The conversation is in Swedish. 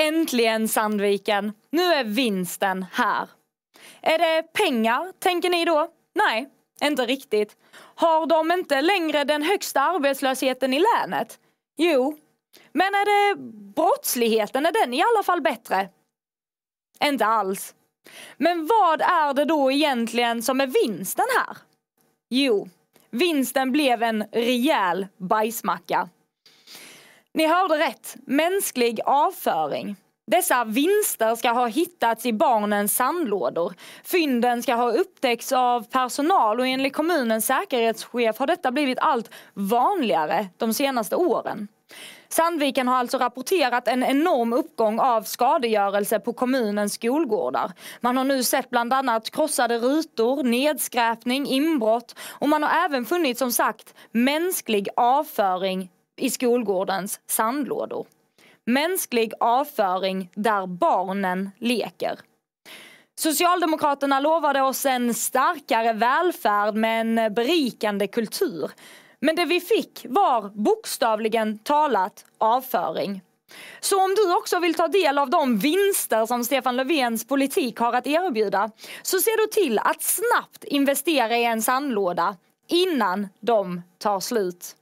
Äntligen Sandviken! Nu är vinsten här. Är det pengar, tänker ni då? Nej, inte riktigt. Har de inte längre den högsta arbetslösheten i länet? Jo. Men är det brottsligheten, är den i alla fall bättre? Inte alls. Men vad är det då egentligen som är vinsten här? Jo, vinsten blev en rejäl bajsmacka. Ni hörde rätt. Mänsklig avföring. Dessa vinster ska ha hittats i barnens sandlådor. Fynden ska ha upptäckts av personal och enligt kommunens säkerhetschef har detta blivit allt vanligare de senaste åren. Sandviken har alltså rapporterat en enorm uppgång av skadegörelse på kommunens skolgårdar. Man har nu sett bland annat krossade rutor, nedskräpning, inbrott och man har även funnit som sagt mänsklig avföring i skolgårdens sandlådor. Mänsklig avföring där barnen leker. Socialdemokraterna lovade oss en starkare välfärd med en berikande kultur. Men det vi fick var bokstavligen talat avföring. Så om du också vill ta del av de vinster som Stefan Löfvens politik har att erbjuda så ser du till att snabbt investera i en sandlåda innan de tar slut.